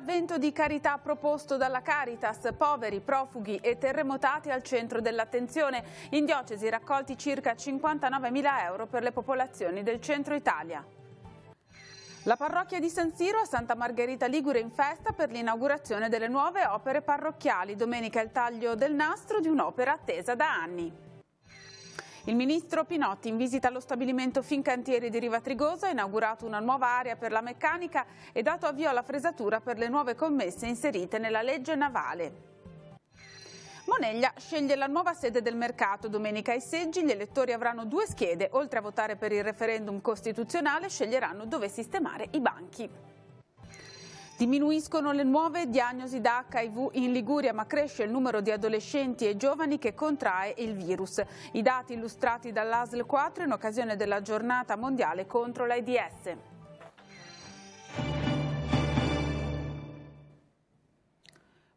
L'avvento di carità proposto dalla Caritas, poveri, profughi e terremotati al centro dell'attenzione. In diocesi raccolti circa 59.000 euro per le popolazioni del centro Italia. La parrocchia di San Siro a Santa Margherita Ligure in festa per l'inaugurazione delle nuove opere parrocchiali. Domenica il taglio del nastro di un'opera attesa da anni. Il ministro Pinotti in visita allo stabilimento Fincantieri di Riva Trigosa ha inaugurato una nuova area per la meccanica e dato avvio alla fresatura per le nuove commesse inserite nella legge navale. Moneglia sceglie la nuova sede del mercato. Domenica ai seggi gli elettori avranno due schede. Oltre a votare per il referendum costituzionale, sceglieranno dove sistemare i banchi. Diminuiscono le nuove diagnosi da HIV in Liguria, ma cresce il numero di adolescenti e giovani che contrae il virus. I dati illustrati dall'ASL 4 in occasione della giornata mondiale contro l'AIDS.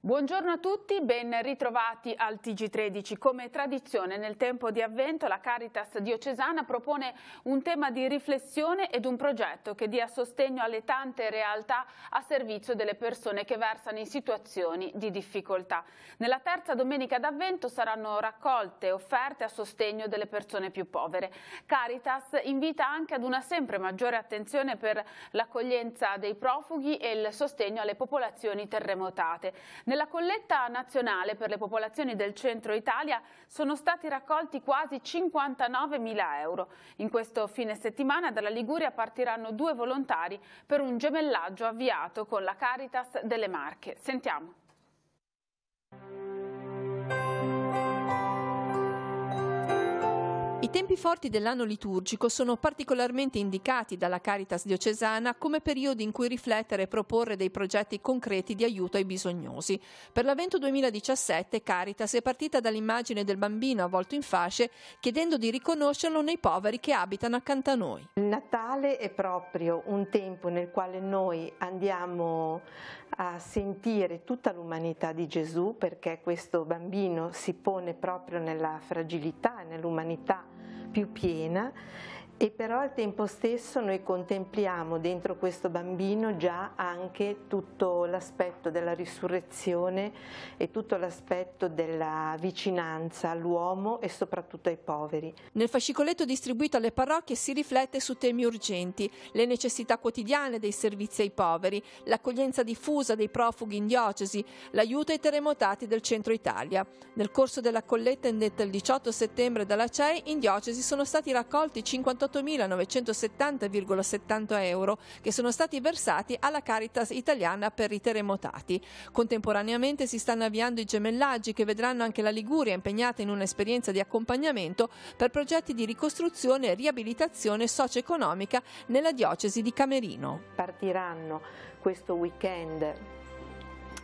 Buongiorno a tutti, ben ritrovati al TG13. Come tradizione nel tempo di avvento la Caritas diocesana propone un tema di riflessione ed un progetto che dia sostegno alle tante realtà a servizio delle persone che versano in situazioni di difficoltà. Nella terza domenica d'avvento saranno raccolte offerte a sostegno delle persone più povere. Caritas invita anche ad una sempre maggiore attenzione per l'accoglienza dei profughi e il sostegno alle popolazioni terremotate. Nella colletta nazionale per le popolazioni del centro Italia sono stati raccolti quasi 59 mila euro. In questo fine settimana dalla Liguria partiranno due volontari per un gemellaggio avviato con la Caritas delle Marche. Sentiamo. tempi forti dell'anno liturgico sono particolarmente indicati dalla Caritas diocesana come periodi in cui riflettere e proporre dei progetti concreti di aiuto ai bisognosi. Per l'avvento 2017 Caritas è partita dall'immagine del bambino avvolto in fasce, chiedendo di riconoscerlo nei poveri che abitano accanto a noi. Il Natale è proprio un tempo nel quale noi andiamo a sentire tutta l'umanità di Gesù perché questo bambino si pone proprio nella fragilità e nell'umanità più piena e però al tempo stesso noi contempliamo dentro questo bambino già anche tutto l'aspetto della risurrezione e tutto l'aspetto della vicinanza all'uomo e soprattutto ai poveri. Nel fascicoletto distribuito alle parrocchie si riflette su temi urgenti, le necessità quotidiane dei servizi ai poveri, l'accoglienza diffusa dei profughi in diocesi, l'aiuto ai terremotati del centro Italia. Nel corso della colletta indetta il 18 settembre dalla CEI in diocesi sono stati raccolti 58 48.970,70 euro che sono stati versati alla Caritas italiana per i terremotati. Contemporaneamente si stanno avviando i gemellaggi che vedranno anche la Liguria impegnata in un'esperienza di accompagnamento per progetti di ricostruzione e riabilitazione socio-economica nella diocesi di Camerino. Partiranno questo weekend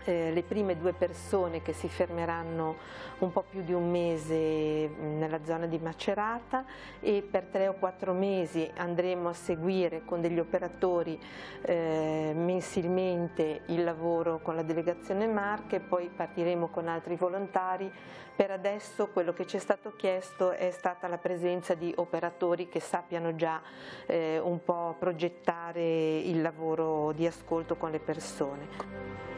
eh, le prime due persone che si fermeranno un po' più di un mese mm, nella zona di Macerata e per tre o quattro mesi andremo a seguire con degli operatori eh, mensilmente il lavoro con la delegazione Marche, poi partiremo con altri volontari. Per adesso quello che ci è stato chiesto è stata la presenza di operatori che sappiano già eh, un po' progettare il lavoro di ascolto con le persone.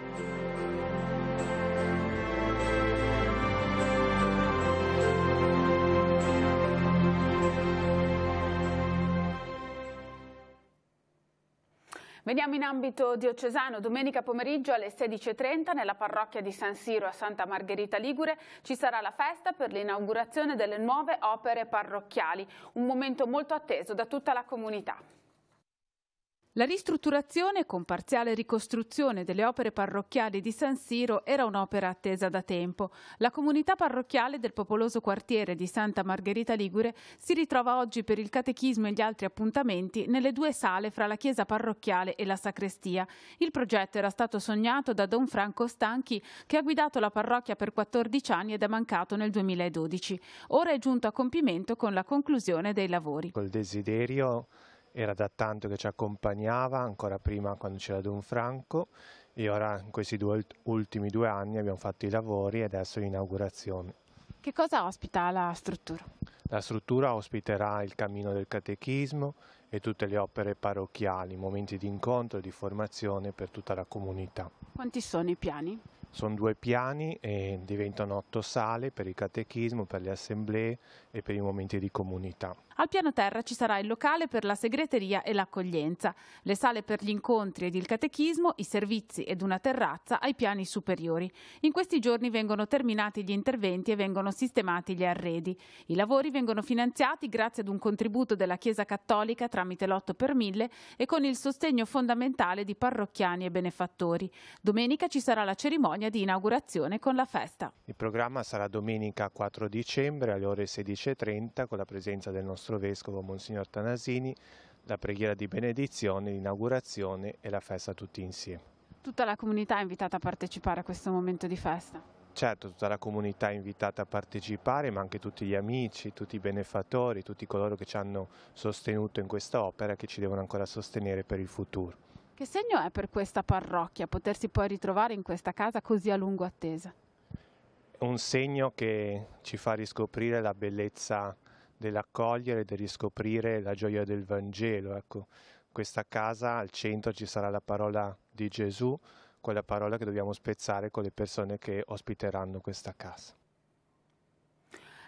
Veniamo in ambito diocesano. Domenica pomeriggio alle 16.30 nella parrocchia di San Siro a Santa Margherita Ligure ci sarà la festa per l'inaugurazione delle nuove opere parrocchiali, un momento molto atteso da tutta la comunità. La ristrutturazione con parziale ricostruzione delle opere parrocchiali di San Siro era un'opera attesa da tempo. La comunità parrocchiale del popoloso quartiere di Santa Margherita Ligure si ritrova oggi per il catechismo e gli altri appuntamenti nelle due sale fra la chiesa parrocchiale e la sacrestia. Il progetto era stato sognato da Don Franco Stanchi che ha guidato la parrocchia per 14 anni ed è mancato nel 2012. Ora è giunto a compimento con la conclusione dei lavori. Col desiderio era da tanto che ci accompagnava, ancora prima quando c'era Don Franco e ora in questi due, ultimi due anni abbiamo fatto i lavori e adesso l'inaugurazione. Che cosa ospita la struttura? La struttura ospiterà il cammino del catechismo e tutte le opere parrocchiali, momenti di incontro e di formazione per tutta la comunità. Quanti sono i piani? Sono due piani e diventano otto sale per il catechismo, per le assemblee e per i momenti di comunità. Al piano terra ci sarà il locale per la segreteria e l'accoglienza, le sale per gli incontri ed il catechismo, i servizi ed una terrazza ai piani superiori. In questi giorni vengono terminati gli interventi e vengono sistemati gli arredi. I lavori vengono finanziati grazie ad un contributo della Chiesa Cattolica tramite l'otto per mille e con il sostegno fondamentale di parrocchiani e benefattori. Domenica ci sarà la cerimonia di inaugurazione con la festa. Il programma sarà domenica 4 dicembre alle ore 16.30 con la presenza del nostro nostro Vescovo Monsignor Tanasini, la preghiera di benedizione, l'inaugurazione e la festa tutti insieme. Tutta la comunità è invitata a partecipare a questo momento di festa? Certo, tutta la comunità è invitata a partecipare, ma anche tutti gli amici, tutti i benefattori, tutti coloro che ci hanno sostenuto in questa opera e che ci devono ancora sostenere per il futuro. Che segno è per questa parrocchia potersi poi ritrovare in questa casa così a lungo attesa? un segno che ci fa riscoprire la bellezza dell'accogliere, del riscoprire la gioia del Vangelo. Ecco, questa casa al centro ci sarà la parola di Gesù, quella parola che dobbiamo spezzare con le persone che ospiteranno questa casa.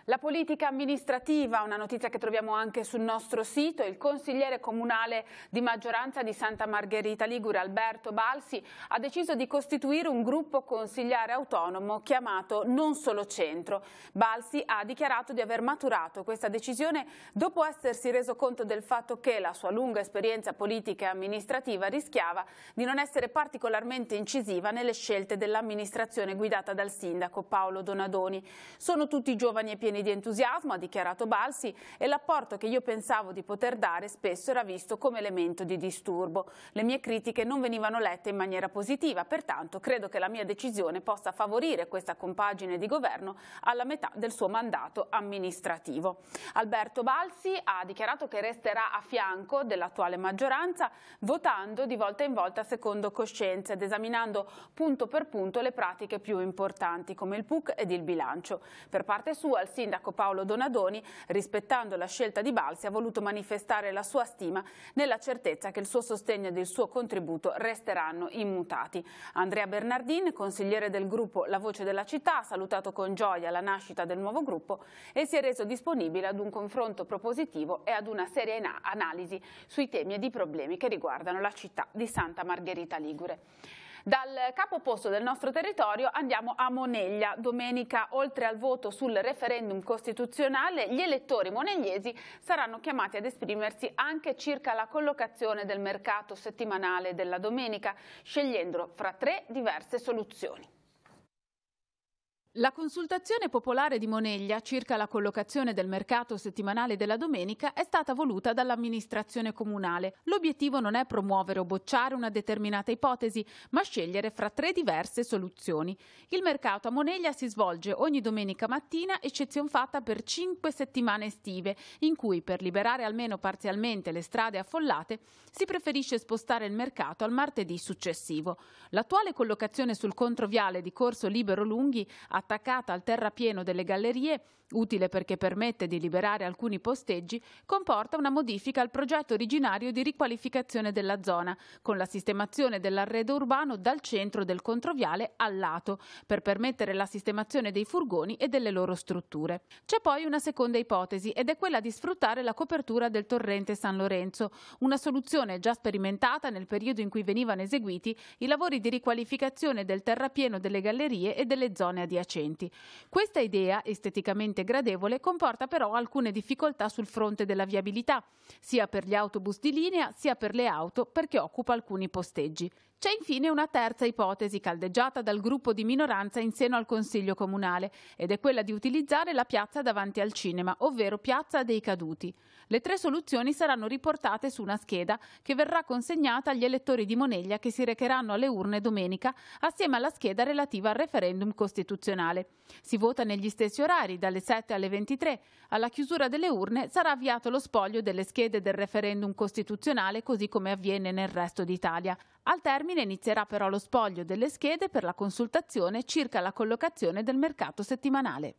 La politica amministrativa, una notizia che troviamo anche sul nostro sito, il consigliere comunale di maggioranza di Santa Margherita Ligure, Alberto Balsi, ha deciso di costituire un gruppo consigliare autonomo chiamato Non Solo Centro. Balsi ha dichiarato di aver maturato questa decisione dopo essersi reso conto del fatto che la sua lunga esperienza politica e amministrativa rischiava di non essere particolarmente incisiva nelle scelte dell'amministrazione guidata dal sindaco Paolo Donadoni. Sono tutti giovani e pieni pieni di entusiasmo, ha dichiarato Balsi, e l'apporto che io pensavo di poter dare spesso era visto come elemento di disturbo. Le mie critiche non venivano lette in maniera positiva, pertanto credo che la mia decisione possa favorire questa compagine di governo alla metà del suo mandato amministrativo. Alberto Balsi ha dichiarato che resterà a fianco dell'attuale maggioranza votando di volta in volta secondo coscienza ed esaminando punto per punto le pratiche più importanti come il PUC ed il bilancio. Per parte sua il sindaco Paolo Donadoni, rispettando la scelta di Balsi, ha voluto manifestare la sua stima nella certezza che il suo sostegno e il suo contributo resteranno immutati. Andrea Bernardin, consigliere del gruppo La Voce della Città, ha salutato con gioia la nascita del nuovo gruppo e si è reso disponibile ad un confronto propositivo e ad una seria analisi sui temi e di problemi che riguardano la città di Santa Margherita Ligure. Dal capoposto del nostro territorio andiamo a Moneglia. Domenica, oltre al voto sul referendum costituzionale, gli elettori monegliesi saranno chiamati ad esprimersi anche circa la collocazione del mercato settimanale della domenica, scegliendo fra tre diverse soluzioni. La consultazione popolare di Moneglia circa la collocazione del mercato settimanale della domenica è stata voluta dall'amministrazione comunale. L'obiettivo non è promuovere o bocciare una determinata ipotesi, ma scegliere fra tre diverse soluzioni. Il mercato a Moneglia si svolge ogni domenica mattina, eccezion fatta per cinque settimane estive, in cui per liberare almeno parzialmente le strade affollate si preferisce spostare il mercato al martedì successivo. L'attuale collocazione sul controviale di Corso Libero Lunghi a attaccata al terrapieno delle gallerie, utile perché permette di liberare alcuni posteggi, comporta una modifica al progetto originario di riqualificazione della zona, con la sistemazione dell'arredo urbano dal centro del controviale al lato, per permettere la sistemazione dei furgoni e delle loro strutture. C'è poi una seconda ipotesi ed è quella di sfruttare la copertura del torrente San Lorenzo, una soluzione già sperimentata nel periodo in cui venivano eseguiti i lavori di riqualificazione del terrapieno delle gallerie e delle zone adiacenti convincenti. Questa idea, esteticamente gradevole, comporta però alcune difficoltà sul fronte della viabilità, sia per gli autobus di linea sia per le auto, perché occupa alcuni posteggi. C'è infine una terza ipotesi caldeggiata dal gruppo di minoranza in seno al Consiglio Comunale ed è quella di utilizzare la piazza davanti al cinema, ovvero Piazza dei Caduti. Le tre soluzioni saranno riportate su una scheda che verrà consegnata agli elettori di Moneglia che si recheranno alle urne domenica assieme alla scheda relativa al referendum costituzionale. Si vota negli stessi orari, dalle 7 alle 23. Alla chiusura delle urne sarà avviato lo spoglio delle schede del referendum costituzionale così come avviene nel resto d'Italia. Al termine inizierà però lo spoglio delle schede per la consultazione circa la collocazione del mercato settimanale.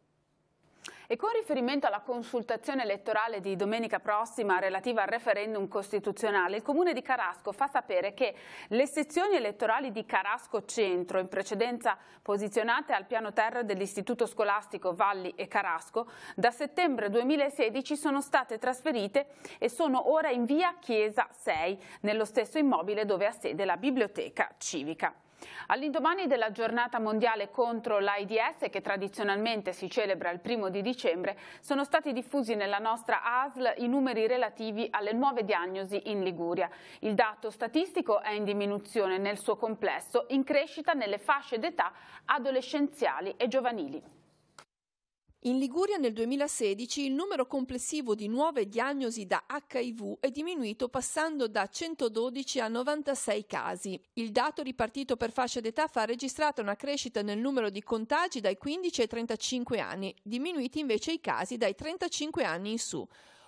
E con riferimento alla consultazione elettorale di domenica prossima relativa al referendum costituzionale, il Comune di Carasco fa sapere che le sezioni elettorali di Carasco Centro, in precedenza posizionate al piano terra dell'Istituto Scolastico Valli e Carasco, da settembre 2016 sono state trasferite e sono ora in via Chiesa 6, nello stesso immobile dove ha sede la Biblioteca Civica. All'indomani della giornata mondiale contro l'AIDS, che tradizionalmente si celebra il primo di dicembre, sono stati diffusi nella nostra ASL i numeri relativi alle nuove diagnosi in Liguria. Il dato statistico è in diminuzione nel suo complesso, in crescita nelle fasce d'età adolescenziali e giovanili. In Liguria nel 2016 il numero complessivo di nuove diagnosi da HIV è diminuito passando da 112 a 96 casi. Il dato ripartito per fascia d'età fa registrata una crescita nel numero di contagi dai 15 ai 35 anni, diminuiti invece i casi dai 35 anni in su.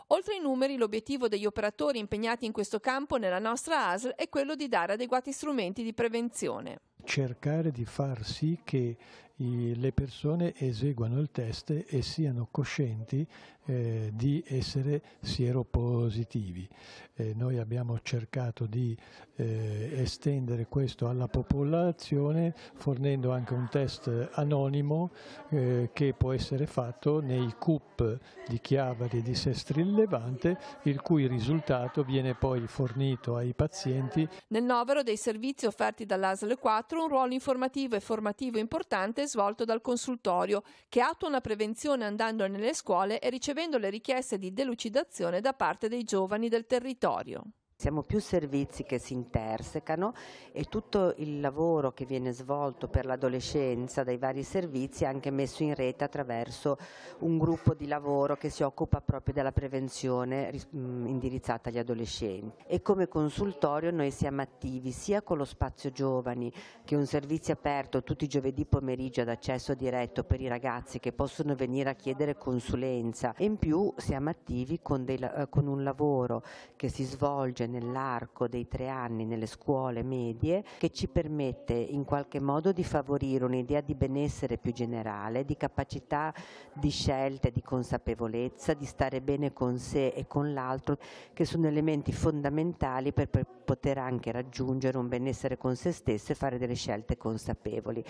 Oltre ai numeri, l'obiettivo degli operatori impegnati in questo campo nella nostra ASL è quello di dare adeguati strumenti di prevenzione cercare di far sì che i, le persone eseguano il test e siano coscienti eh, di essere sieropositivi. Eh, noi abbiamo cercato di eh, estendere questo alla popolazione fornendo anche un test anonimo eh, che può essere fatto nei CUP di Chiavari e di Sestrillevante il cui risultato viene poi fornito ai pazienti. Nel novero dei servizi offerti dall'ASL 4 peraltro un ruolo informativo e formativo importante svolto dal consultorio, che attua una prevenzione andando nelle scuole e ricevendo le richieste di delucidazione da parte dei giovani del territorio siamo più servizi che si intersecano e tutto il lavoro che viene svolto per l'adolescenza dai vari servizi è anche messo in rete attraverso un gruppo di lavoro che si occupa proprio della prevenzione indirizzata agli adolescenti. E come consultorio noi siamo attivi sia con lo spazio giovani che è un servizio aperto tutti i giovedì pomeriggio ad accesso diretto per i ragazzi che possono venire a chiedere consulenza e in più siamo attivi con, dei, con un lavoro che si svolge nell'arco dei tre anni nelle scuole medie che ci permette in qualche modo di favorire un'idea di benessere più generale, di capacità di scelte, di consapevolezza, di stare bene con sé e con l'altro, che sono elementi fondamentali per poter anche raggiungere un benessere con se stesso e fare delle scelte consapevoli.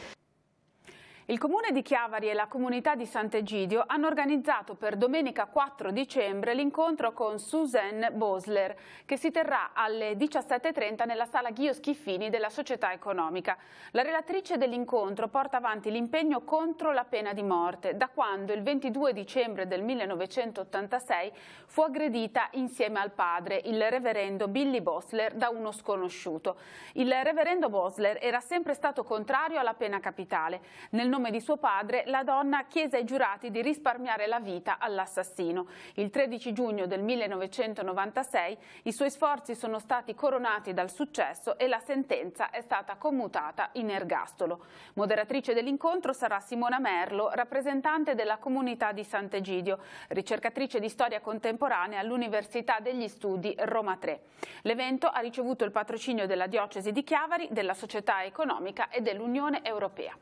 Il comune di Chiavari e la comunità di Sant'Egidio hanno organizzato per domenica 4 dicembre l'incontro con Suzanne Bosler che si terrà alle 17.30 nella sala Ghio Schiffini della Società Economica. La relatrice dell'incontro porta avanti l'impegno contro la pena di morte da quando il 22 dicembre del 1986 fu aggredita insieme al padre, il reverendo Billy Bosler, da uno sconosciuto. Il reverendo Bosler era sempre stato contrario alla pena capitale. Nel nome di suo padre, la donna chiese ai giurati di risparmiare la vita all'assassino. Il 13 giugno del 1996 i suoi sforzi sono stati coronati dal successo e la sentenza è stata commutata in ergastolo. Moderatrice dell'incontro sarà Simona Merlo, rappresentante della comunità di Sant'Egidio, ricercatrice di storia contemporanea all'Università degli Studi Roma 3. L'evento ha ricevuto il patrocinio della Diocesi di Chiavari, della Società Economica e dell'Unione Europea.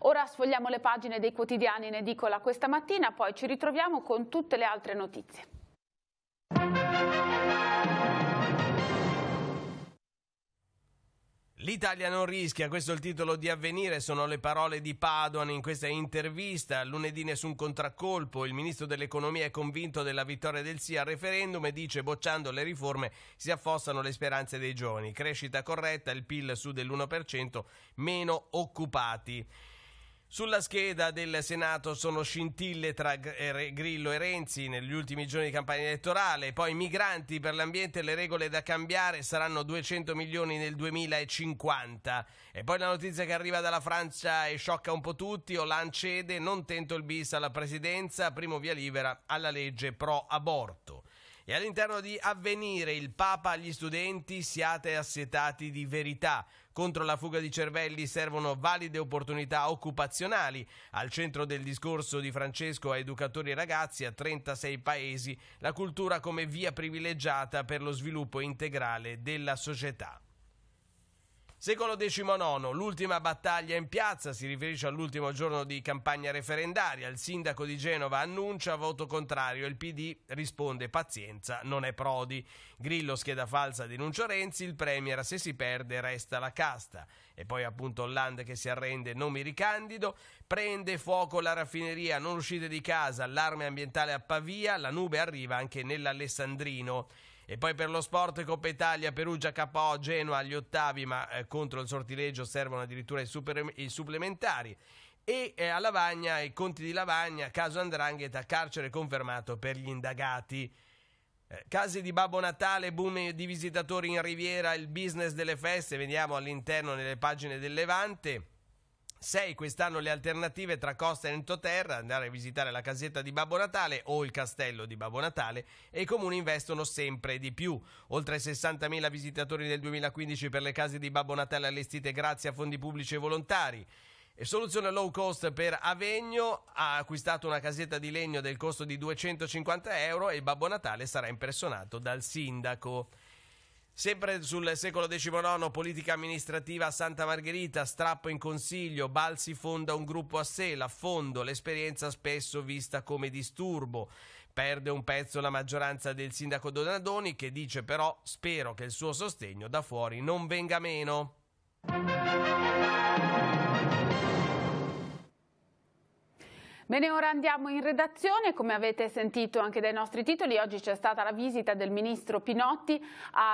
Ora sfogliamo le pagine dei quotidiani in edicola questa mattina, poi ci ritroviamo con tutte le altre notizie. L'Italia non rischia, questo è il titolo di avvenire, sono le parole di Padoan in questa intervista. Lunedì nessun contraccolpo, il ministro dell'economia è convinto della vittoria del sì al referendum e dice bocciando le riforme si affossano le speranze dei giovani. Crescita corretta, il PIL su dell'1%, meno occupati. Sulla scheda del Senato sono scintille tra eh, Grillo e Renzi negli ultimi giorni di campagna elettorale, poi migranti per l'ambiente e le regole da cambiare saranno 200 milioni nel 2050 e poi la notizia che arriva dalla Francia e sciocca un po' tutti, Hollande cede, non tento il bis alla presidenza, primo via libera alla legge pro aborto. E all'interno di Avvenire il Papa agli studenti siate assetati di verità. Contro la fuga di cervelli servono valide opportunità occupazionali. Al centro del discorso di Francesco a educatori e ragazzi a 36 paesi, la cultura come via privilegiata per lo sviluppo integrale della società. Secolo XIX, l'ultima battaglia in piazza si riferisce all'ultimo giorno di campagna referendaria. Il sindaco di Genova annuncia voto contrario. Il PD risponde pazienza, non è Prodi. Grillo scheda falsa denuncia Renzi, il Premier se si perde resta la casta. E poi appunto Hollande che si arrende, non mi ricandido. Prende fuoco la raffineria, non uscite di casa, allarme ambientale a Pavia, la nube arriva anche nell'Alessandrino. E poi per lo sport Coppa Italia, Perugia, KO, Genoa agli ottavi, ma eh, contro il sortileggio servono addirittura i, super, i supplementari. E eh, a Lavagna, i conti di Lavagna, caso Andrangheta, carcere confermato per gli indagati. Eh, casi di Babbo Natale, boom di visitatori in Riviera, il business delle feste, vediamo all'interno nelle pagine del Levante. 6 quest'anno le alternative tra costa e Entoterra, andare a visitare la casetta di Babbo Natale o il castello di Babbo Natale e i comuni investono sempre di più. Oltre 60.000 visitatori nel 2015 per le case di Babbo Natale allestite grazie a fondi pubblici e volontari. E soluzione low cost per Avegno ha acquistato una casetta di legno del costo di 250 euro e Babbo Natale sarà impressionato dal sindaco. Sempre sul secolo XIX, politica amministrativa a Santa Margherita, strappo in consiglio, Balsi fonda un gruppo a sé, l'affondo, l'esperienza spesso vista come disturbo. Perde un pezzo la maggioranza del sindaco Donadoni che dice però spero che il suo sostegno da fuori non venga meno. Bene, ora andiamo in redazione. Come avete sentito anche dai nostri titoli, oggi c'è stata la visita del ministro Pinotti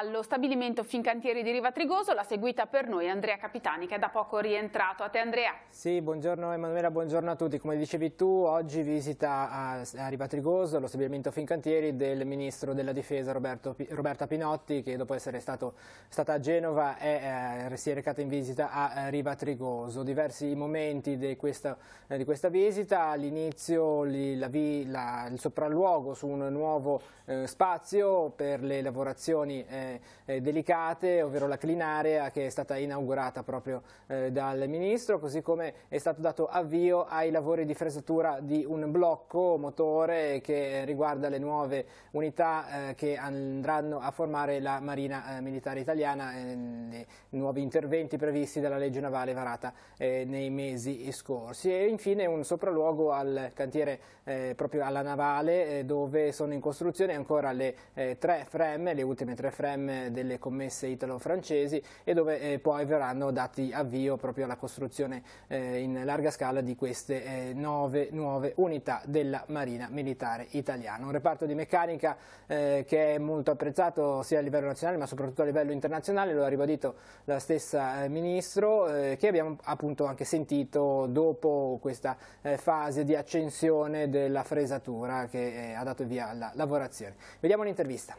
allo stabilimento Fincantieri di Riva Trigoso. L'ha seguita per noi Andrea Capitani, che è da poco rientrato. A te, Andrea. Sì, buongiorno Emanuela, buongiorno a tutti. Come dicevi tu, oggi visita a, a Riva Trigoso, allo stabilimento Fincantieri, del ministro della difesa Roberto, Roberta Pinotti, che dopo essere stato, stata a Genova è, eh, si è recata in visita a eh, Riva Trigoso. Diversi momenti di questa, eh, di questa visita all'inizio il sopralluogo su un nuovo eh, spazio per le lavorazioni eh, eh delicate, ovvero la clinarea che è stata inaugurata proprio eh, dal Ministro, così come è stato dato avvio ai lavori di fresatura di un blocco motore che riguarda le nuove unità eh, che andranno a formare la Marina Militare Italiana, i nuovi interventi previsti dalla legge navale varata nei mesi scorsi. E infine un sopralluogo a al cantiere eh, proprio alla navale eh, dove sono in costruzione ancora le eh, tre fremme, le ultime tre fremme delle commesse italo-francesi e dove eh, poi verranno dati avvio proprio alla costruzione eh, in larga scala di queste eh, nove nuove unità della Marina Militare Italiana. Un reparto di meccanica che è molto apprezzato sia a livello nazionale ma soprattutto a livello internazionale, lo ha ribadito la stessa Ministro che abbiamo appunto anche sentito dopo questa fase di accensione della fresatura che eh, ha dato via alla lavorazione. Vediamo l'intervista.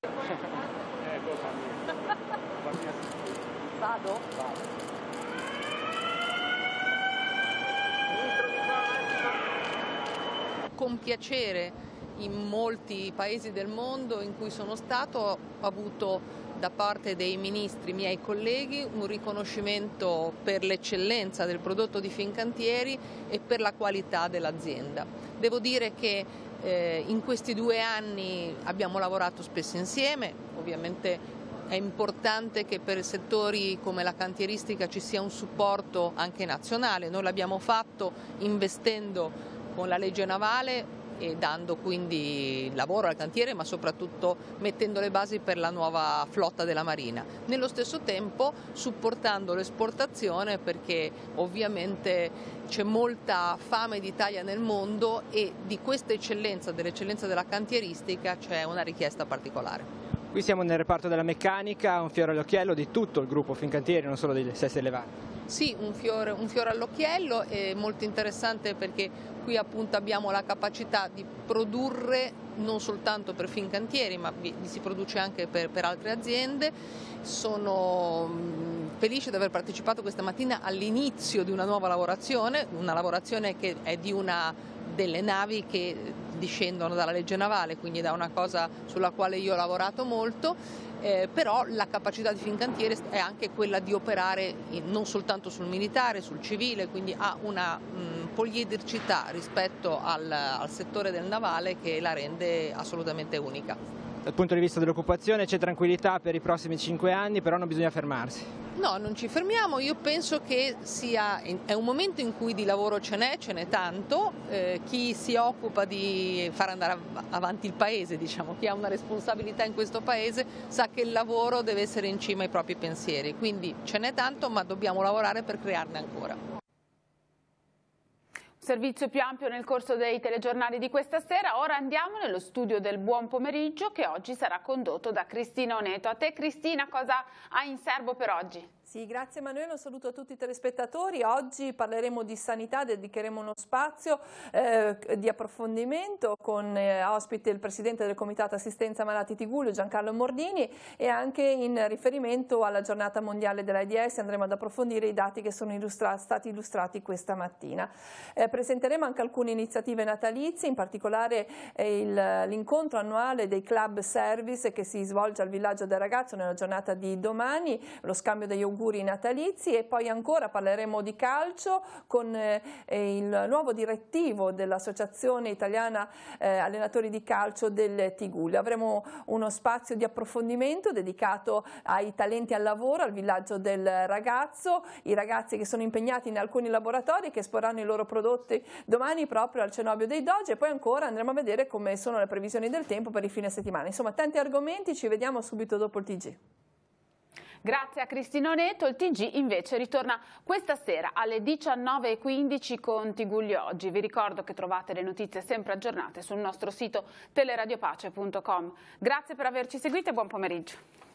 Vado? Vado. Con piacere in molti paesi del mondo in cui sono stato ho avuto da parte dei ministri miei colleghi un riconoscimento per l'eccellenza del prodotto di Fincantieri e per la qualità dell'azienda. Devo dire che eh, in questi due anni abbiamo lavorato spesso insieme, ovviamente è importante che per settori come la cantieristica ci sia un supporto anche nazionale, noi l'abbiamo fatto investendo con la legge navale dando quindi lavoro al cantiere ma soprattutto mettendo le basi per la nuova flotta della Marina. Nello stesso tempo supportando l'esportazione perché ovviamente c'è molta fame d'Italia nel mondo e di questa eccellenza, dell'eccellenza della cantieristica c'è una richiesta particolare. Qui siamo nel reparto della meccanica, un fiore all'occhiello di tutto il gruppo Fincantieri, non solo delle stesse elevati. Sì, un fiore, un fiore all'occhiello, è molto interessante perché qui appunto abbiamo la capacità di produrre non soltanto per Fincantieri ma si produce anche per, per altre aziende, sono felice di aver partecipato questa mattina all'inizio di una nuova lavorazione, una lavorazione che è di una delle navi che discendono dalla legge navale, quindi da una cosa sulla quale io ho lavorato molto, eh, però la capacità di Fincantiere è anche quella di operare in, non soltanto sul militare, sul civile, quindi ha una mh, mm, poliedricità rispetto al, al settore del navale che la rende assolutamente unica dal punto di vista dell'occupazione c'è tranquillità per i prossimi cinque anni, però non bisogna fermarsi. No, non ci fermiamo, io penso che sia, è un momento in cui di lavoro ce n'è, ce n'è tanto, eh, chi si occupa di far andare avanti il paese, diciamo, chi ha una responsabilità in questo paese sa che il lavoro deve essere in cima ai propri pensieri, quindi ce n'è tanto ma dobbiamo lavorare per crearne ancora. Servizio più ampio nel corso dei telegiornali di questa sera. Ora andiamo nello studio del Buon Pomeriggio che oggi sarà condotto da Cristina Oneto. A te Cristina cosa hai in serbo per oggi? Sì, grazie Emanuele, un saluto a tutti i telespettatori. Oggi parleremo di sanità, dedicheremo uno spazio eh, di approfondimento con eh, ospite il presidente del Comitato Assistenza Malati Tigullio, Giancarlo Mordini e anche in riferimento alla giornata mondiale dell'AIDS andremo ad approfondire i dati che sono illustra stati illustrati questa mattina. Eh, presenteremo anche alcune iniziative natalizie, in particolare eh, l'incontro annuale dei club service che si svolge al villaggio del ragazzo nella giornata di domani, lo scambio degli auguri auguri natalizi e poi ancora parleremo di calcio con eh, eh, il nuovo direttivo dell'Associazione Italiana eh, Allenatori di Calcio del Tigulio. Avremo uno spazio di approfondimento dedicato ai talenti al lavoro, al villaggio del ragazzo, i ragazzi che sono impegnati in alcuni laboratori che esporranno i loro prodotti domani proprio al Cenobio dei Doge e poi ancora andremo a vedere come sono le previsioni del tempo per il fine settimana. Insomma, tanti argomenti, ci vediamo subito dopo il TG. Grazie a Cristino Neto, il TG invece ritorna questa sera alle 19.15 con Tigugli Oggi. Vi ricordo che trovate le notizie sempre aggiornate sul nostro sito teleradiopace.com. Grazie per averci seguito e buon pomeriggio.